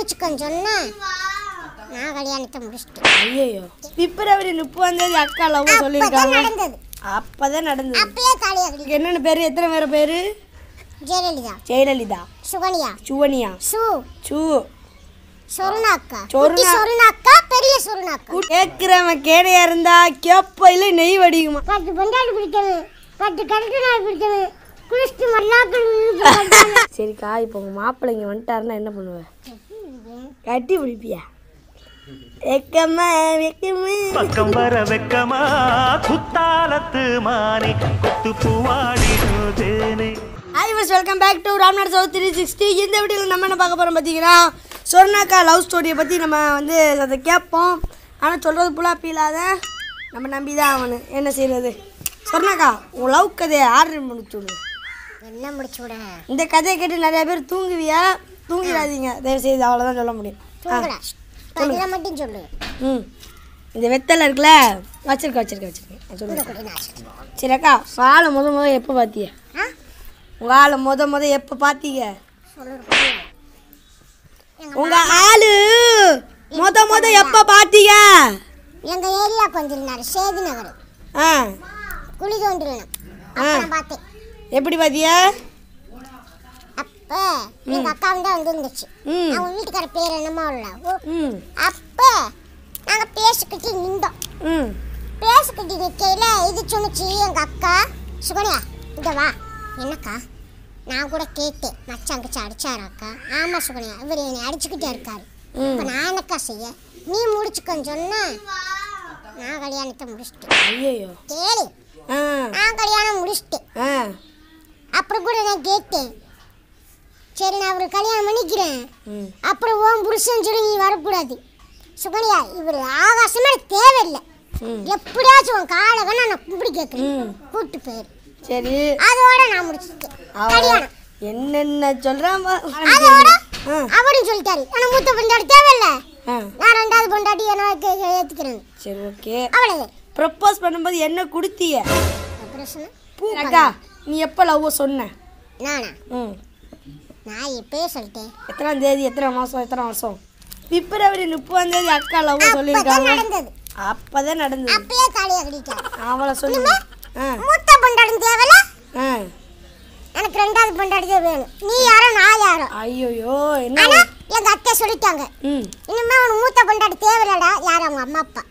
முடிச்சுக்கோன்னு சொன்னேன் நான் கல்யாணத்தை முடிச்சிட்டேன் ஐயோ பிப்ரவரி முப்பதாந்தேதி அக்கா லவ் சொல்லியிருக்காங்க அப்பதான் நடந்தது அப்பயே தாலி என்னென்ன பேர் எத்தனை பேர் பேர் ஜெயலலிதா ஜெயலலிதா சுகனியா சுவனியா சு சு பெரிய கேடையா இருந்தா நெய் நாள் சரிக்கா இப்போ மாப்பிள்ளைங்க வந்துட்டாருன்னா என்ன பண்ணுவேன் கட்டி பிடிப்பியா வெக்கமா வெக்கமா பக்கம் வர வெக்கமா குத்தாலத்து மானே குத்து பூவாடி hi first welcome back to Ramnath south three sixty இந்த வீடியோவில் நம்ம என்ன பார்க்க போகிறோம் பார்த்தீங்கன்னா சொர்ணாக்கா லவ் ஸ்டோரியை பற்றி நம்ம வந்து அதை கேட்போம் ஆனால் சொல்கிறது புலா பீலாத நம்ம நம்பி தான் அவனு என்ன செய்கிறது சொர்ணாக்கா உன் லவ் கதையை ஆர்டர் முடிச்சு விடு என்ன முடிச்சு விட இந்த கதையை கேட்டு நிறையா பேர் தூங்குவியா தூங்கிடாதீங்க தயவு செய்து அவ்வளோதான் சொல்ல முடியும் சொல்லுங்க மட்டும் சொல்லு ம் இந்த வெத்தலை இருக்குல்ல வச்சிருக்க வச்சிருக்க வச்சிருக்கேன் சொல்லுங்க சரிக்கா ஆளை முத முத எப்போ பார்த்தீங்க உங்கள் ஆளை முத முத எப்போ பார்த்தீங்க உங்கள் ஆளு முத முத எப்போ பார்த்தீங்க எங்கள் ஏரியாவுக்கு வந்திருந்தார் சேது நகர் ஆ குளிக்க ஆ பார்த்தேன் எப்படி பார்த்தியா அப்ப எங்க அக்காவும் தான் வந்து இருந்துச்சு அவங்க வீட்டுக்கார பேர் என்னமோ இல்ல அப்ப நாங்க பேசிக்கிட்டு நின்றோம் பேசிக்கிட்டு நிற்கையில இது சொன்னிச்சு எங்க அக்கா சுகன்யா இந்த வா என்னக்கா நான் கூட கேட்டேன் மச்சான் கச்சி அடிச்சாராக்கா ஆமா சுகன்யா இவர் என்னை அடிச்சுக்கிட்டே இருக்காரு இப்போ நான் என்னக்கா செய்ய நீ முடிச்சுக்கன்னு சொன்ன நான் கல்யாணத்தை முடிச்சிட்டேன் ஐயோ கேளு நான் கல்யாணம் முடிச்சிட்டேன் அப்புறம் கூட நான் கேட்டேன் சரி நான் அவரை கல்யாணம் பண்ணிக்கிறேன் அப்புறம் ஓம் புருஷன் சொல்லி நீ வரக்கூடாது சுகன்யா இவர் ஆகாசமே தேவையில்லை எப்படியாச்சும் உன் காலகனா நான் இப்படி கேட்குறேன் கூப்பிட்டு போயிரு சரி அதோட நான் முடிச்சுட்டேன் கல்யாணம் என்னென்ன சொல்றான் அதோட அவரும் சொல்லிட்டாரு ஆனா மூத்த பொண்டாடி தேவையில்லை நான் ரெண்டாவது பொண்டாட்டி என்ன ஏத்துக்கிறேன் சரி ஓகே அவ்வளவுதான் ப்ரப்போஸ் பண்ணும்போது என்ன கொடுத்தீங்க அக்கா நீ எப்போ லவ் சொன்ன நானா ம் நான் இப்பயே சொல்லிட்டேன் எத்தனாம் தேதி எத்தனை மாதம் எத்தனை வருஷம் பிப்ரவரி முப்பதாம் தேதி அக்கா லவ் சொல்லியிருக்காங்க அப்பதான் நடந்தது அப்பயே காளியா கடிட்டேன் அவளை சொல்லுங்க மூத்த பொண்டாடி தேவையில்ல எனக்கு ரெண்டாவது பொண்டாடி வேணும் நீ யாரோ நான் யாரோ ஐயோ என்ன எங்க அத்தை சொல்லிட்டாங்க இனிமே உனக்கு மூத்த பொண்டாடி தேவையில்லடா யார் அவங்க அம்மா அப்பா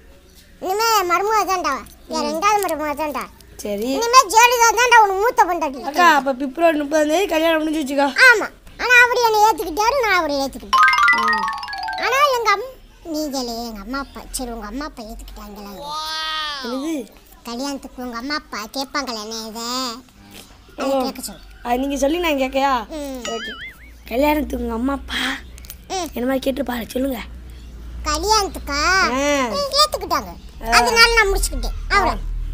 இனிமே மருமக தான்டா என் ரெண்டாவது மருமக தான்டா சரி இனிமே ஜெயலலிதா தான்டா உனக்கு மூத்த பொண்டாடி அக்கா அப்ப பிப்ரவரி முப்பதாம் தேதி கல்யாணம் முடிஞ்சு வச்சுக்கா ஆமா ஆனால் அவர் என்னை ஏற்றுக்கிட்டாரு நான் அவரை ஏற்றுக்கிட்டேன் ஆனால் எங்கள் அம் நீங்களே எங்கள் அம்மா அப்பா சரி உங்கள் அம்மா அப்பா ஏற்றுக்கிட்டாங்களே கல்யாணத்துக்கு உங்கள் அம்மா அப்பா கேட்பாங்களே என்ன இதை கேட்க சொல்லு அது நீங்கள் சொல்லி நான் கேட்கையா ஓகே கல்யாணத்துக்கு உங்கள் அம்மா அப்பா என்ன மாதிரி கேட்டுப்பாரு சொல்லுங்கள் கல்யாணத்துக்கா ஏற்றுக்கிட்டாங்க அதனால நான் முடிச்சுக்கிட்டேன் அவரை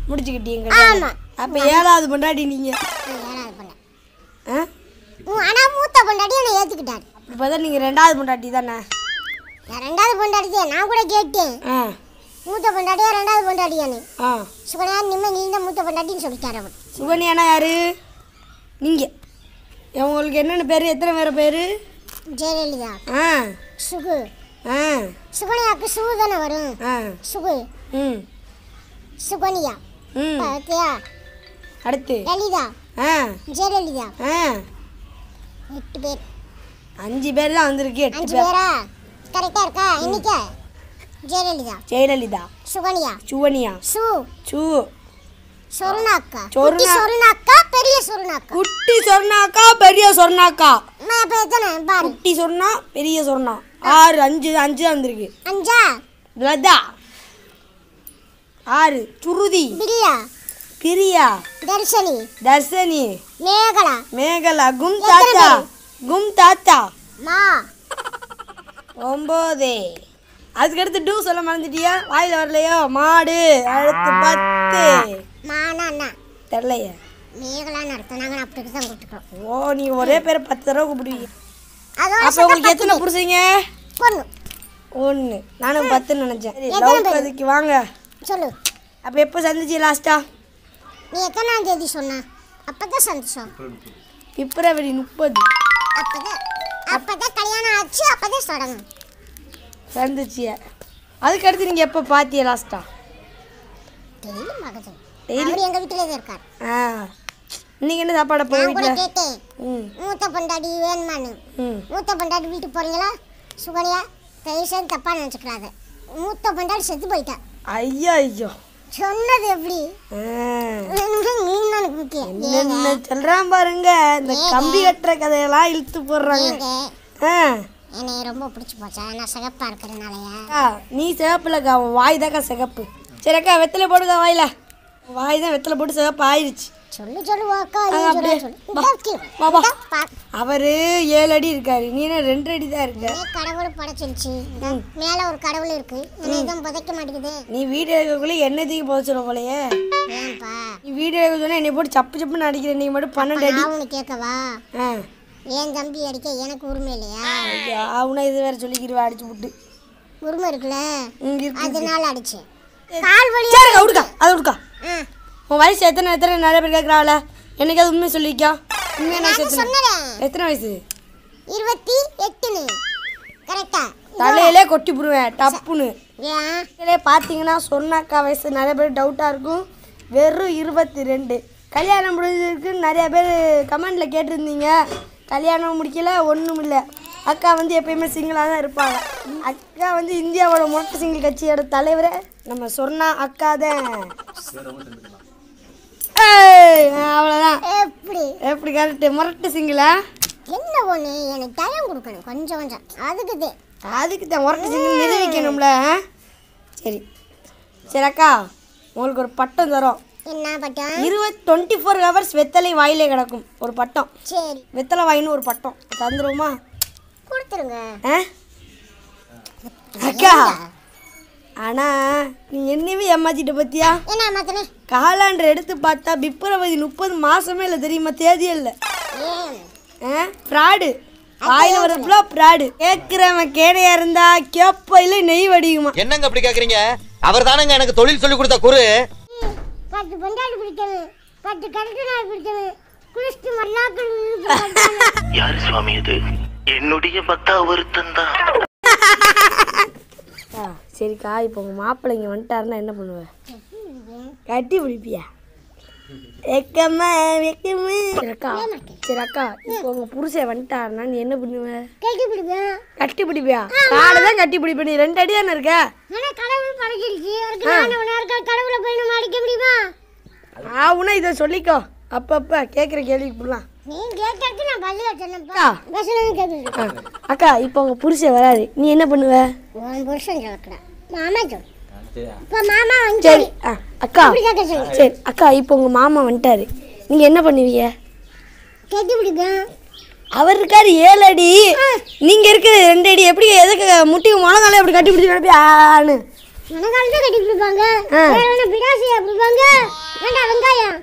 முடிச்சுக்கிட்டீங்க ஆமாம் அப்போ ஏழாவது பண்ணாடி நீங்கள் ஏழாவது பண்ண ஆ ஆனா மூத்த பொண்டாட்டி என்ன ஏத்துக்கிட்டாரு அப்படி பார்த்தா நீங்க ரெண்டாவது பொண்டாட்டி தானே ரெண்டாவது பொண்டாட்டி நான் கூட கேட்டேன் மூத்த பொண்டாட்டியா ரெண்டாவது பொண்டாட்டியானு சுகனியா நிம்ம நீ தான் மூத்த பொண்டாட்டின்னு சொல்லிட்டாரு அவன் சுகன்யானா யாரு நீங்க உங்களுக்கு என்னென்ன பேர் எத்தனை பேர் பேர் ஜெயலலிதா ஆ சுகு ஆ சுகனியாக்கு சுகு தானே வரும் ஆ சுகு ம் சுகனியா ம் பார்த்தியா அடுத்து லலிதா ஆ ஜெயலலிதா ஆ எட்டு பேர் அஞ்சு பேர் தான் வந்திருக்கு எட்டு பேர் பேரா கரெக்டா இருக்கா இன்னைக்கு ஜெயலலிதா ஜெயலலிதா சுவனியா சுவனியா சு சு சொர்ணாக்கா சொருணா- குட்டி சொருணாக்கா பெரிய சொர்ணாக்கா குட்டி சொர்ணாக்கா பெரிய சொர்ணாக்கா நான் இப்ப எத்தனை பாரு குட்டி சொர்ணா பெரிய சொர்ணா ஆறு அஞ்சு அஞ்சு தான் வந்திருக்கு அஞ்சா லதா ஆறு சுருதி பிரியா பிரியா தர்ஷனி தர்ஷனி மேகலா மேகலா கும் தாத்தா கும் தாத்தா மா ஒம்பது அதுக்கடுத்து டூ சொல்ல மறந்துட்டியா வாயில் வரலையோ மாடு அடுத்து பத்து மானா தெரியலையே மேகலான்னு ஓ நீ ஒரே பத்து உங்களுக்கு எத்தனை ஒன்று நானும் நினச்சேன் வாங்க சொல்லு அப்போ எப்போ சந்திச்சு லாஸ்டா நீ எத்தனாம் தேதி சொன்ன அப்பதான் சந்தோஷம் பிப்ரவரி முப்பது அப்பதான் அப்பதான் கல்யாணம் ஆச்சு அப்பதான் சடங்கு சந்திச்சிய அதுக்கு அடுத்து நீங்க எப்ப பாத்திய லாஸ்டா டெய்லி மகஜன் டெய்லி எங்க வீட்டுல இருக்கார் ஆ நீங்க என்ன சாப்பாடு போய் வீட்டுல கேட்டேன் மூத்த பொண்டாடி வேணுமானு மூத்த பொண்டாடி வீட்டுக்கு போறீங்களா சுகன்யா தயவு செய்து தப்பா நினைச்சுக்கிறாத மூத்த பொண்டாடி செத்து போயிட்டா ஐயோ ஐயோ சொன்னது எப்படி என்ன சொல்றான் பாருங்க இந்த கம்பி கட்டுற கதையெல்லாம் இழுத்து போடுறாங்க என்னை ரொம்ப பிடிச்சி போச்சா நான் சிகப்பா இருக்கிறதுனாலயா நீ சிகப்புலக்கா அவன் வாய் தாக்கா சிகப்பு சரிக்கா வெத்தலை போடுக்கா வாயில வாய் தான் வெத்தலை போட்டு சிகப்பு ஆயிடுச்சு சொல்லு சொல்லுவாக்கா பாபா அவர் ஏழு அடி இருக்காரு நீ ரெண்டு அடி தான் இருக்க கடவுள் படைச்சிருச்சு மேல ஒரு கடவுள் இருக்கு இதுதான் புதைக்க மாட்டேங்குது நீ வீடு எடுக்கக்குள்ள என்ன தூக்கி புதைச்சிட போலயே நீ வீடு எடுக்க சொன்னா என்னை போட்டு சப்பு சப்புன்னு அடிக்கிற நீ மட்டும் பன்னெண்டு அடி அவனு கேட்கவா என் தம்பி அடிக்க எனக்கு உரிமை இல்லையா அவனை இது வேற சொல்லிக்கிடுவா அடிச்சு விட்டு உரிமை இருக்குல்ல அதனால அடிச்சேன் கால் வலி அதை விடுக்கா அதை விடுக்கா உன் வயசு எத்தனை எத்தனை நிறைய பேர் கேட்குறாங்கள எனக்கு அது உண்மை சொல்லிக்கா உண்மையை நான் எத்தனை வயசு இருபத்தி எட்டுன்னு கரெக்டா தலையிலே கொட்டி போடுவேன் டப்புன்னு ஏன் பார்த்தீங்கன்னா சொன்னாக்கா வயசு நிறைய பேர் டவுட்டாக இருக்கும் வெறும் இருபத்தி ரெண்டு கல்யாணம் முடிஞ்சிருக்கு நிறைய பேர் கமெண்டில் கேட்டிருந்தீங்க கல்யாணம் முடிக்கல ஒன்றும் இல்லை அக்கா வந்து எப்பயுமே சிங்கிளாக தான் இருப்பாங்க அக்கா வந்து இந்தியாவோட மொட்டை சிங்கிள் கட்சியோட தலைவரை நம்ம சொன்னா அக்கா தான் அவ்வளோதான் எப்படி எப்படி கரெக்டு முரட்டு சிங்கிளா என்ன ஒன்று எனக்கு டைம் கொடுக்கணும் கொஞ்சம் கொஞ்சம் அதுக்கு தான் அதுக்கு தான் முரட்டு சிங்கிள் நிரூபிக்கணும்ல சரி சரி அக்கா உங்களுக்கு ஒரு பட்டம் தரோம் என்ன இருபது டுவெண்ட்டி ஃபோர் ஹவர்ஸ் வெத்தலை வாயிலே கிடக்கும் ஒரு பட்டம் சரி வெத்தலை வாயின்னு ஒரு பட்டம் தந்துருவோமா கொடுத்துருங்க ஆ அக்கா ஆனா நீ என்னவே ஏமாத்திட்ட பத்தியா என்ன ஏமாத்தினேன் காலாண்டர் எடுத்து பார்த்தா பிப்ரவரி முப்பது மாசமே இல்லை தெரியுமா தேதி இல்லை ஃப்ராடு வாயில வரப்புல ஃப்ராடு கேட்கிறவன் கேடையா இருந்தா கேப்பையில நெய் வடியுமா என்னங்க அப்படி கேக்குறீங்க அவர் தானங்க எனக்கு தொழில் சொல்லி கொடுத்த குரு பத்து பஞ்சாலி பிடிச்சது பத்து கரண்டு நாய் பிடிச்சது குளிச்சு மல்லாக்கள் யாரு சுவாமி இது என்னுடைய பத்தா ஒருத்தன் தான் ஆ சரிக்கா இப்போ உங்கள் மாப்பிள்ளைங்க வந்துட்டாருன்னா என்ன பண்ணுவேன் கட்டி பிடிப்பியா வெக்கம்மா வெக்கம்மா அக்கா சரி அக்கா இப்போ உங்கள் நீ என்ன தான் நீ ரெண்டு அடி தானே கடவுளை இதை சொல்லிக்கோ அப்பப்போ கேட்குற கேள்விக்கு போடலாம் அக்கா இப்போ உங்க புருஷன் வராது நீ என்ன பண்ணுவ சரி அக்கா சரி அக்கா இப்போ உங்க மாமா வந்துட்டாரு நீங்க என்ன பண்ணுவீங்க அவர் இருக்காரு ஏழு அடி நீங்க இருக்கிற ரெண்டு அடி எப்படி எதுக்கு முட்டி முழங்கால எப்படி கட்டி பிடிச்சி நடப்பியான்னு முழங்கால தான் கட்டி பிடிப்பாங்க பிடாசி பிடிப்பாங்க வெங்காயம்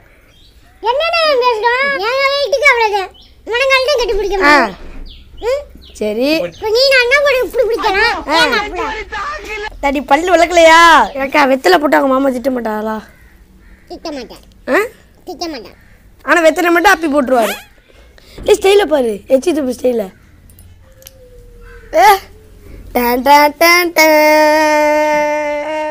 என்னடா பேசுறோம் என் வீட்டுக்கு அவ்வளவு முனங்கால் கட்டி பிடிக்க சரி நீ அண்ணா கூட இப்படி பிடிக்கலாம் தடி பல்லு விளக்கலையா ஏக்கா வெத்தலை போட்டாங்க மாமா திட்ட மாட்டாங்களா திட்ட மாட்டார் திட்ட மாட்டார் ஆனால் வெத்தலை மட்டும் அப்பி போட்டுருவாரு ஏ ஸ்டைல பாரு எச்சி தூப்பு ஸ்டைல ஏ டன் டன் டன் டன்